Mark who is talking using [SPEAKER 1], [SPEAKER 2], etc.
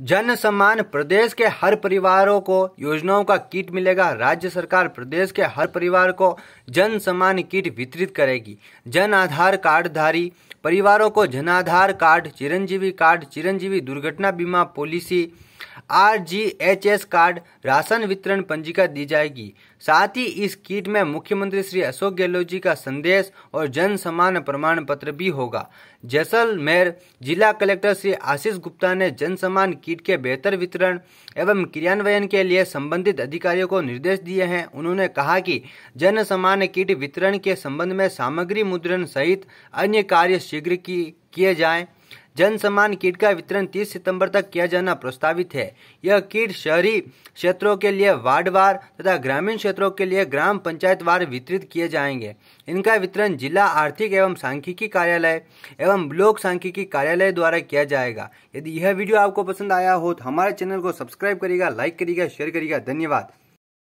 [SPEAKER 1] जन सम्मान प्रदेश के हर परिवारों को योजनाओं का किट मिलेगा राज्य सरकार प्रदेश के हर परिवार को जन सम्मान किट वितरित करेगी जन आधार कार्डधारी परिवारों को जन आधार कार्ड चिरंजीवी कार्ड चिरंजीवी दुर्घटना बीमा पॉलिसी आरजीएचएस कार्ड राशन वितरण पंजिका दी जाएगी साथ ही इस किट में मुख्यमंत्री श्री अशोक गहलोत जी का संदेश और जन समान प्रमाण पत्र भी होगा जैसलमेर जिला कलेक्टर श्री आशीष गुप्ता ने जन समान किट के बेहतर वितरण एवं क्रियान्वयन के लिए संबंधित अधिकारियों को निर्देश दिए हैं उन्होंने कहा कि जन समान किट वितरण के संबंध में सामग्री मुद्रण सहित अन्य कार्य शीघ्र किए जाएं जन सम्मान किट का वितरण 30 सितंबर तक किया जाना प्रस्तावित है यह किट शहरी क्षेत्रों के लिए वार्डवार तथा ग्रामीण क्षेत्रों के लिए ग्राम पंचायतवार वितरित किए जाएंगे इनका वितरण जिला आर्थिक एवं सांख्यिकी कार्यालय एवं ब्लॉक सांख्यिकी कार्यालय द्वारा किया जाएगा यदि यह वीडियो आपको पसंद आया हो तो हमारे चैनल को सब्सक्राइब करेगा लाइक करिएगा शेयर करिएगा धन्यवाद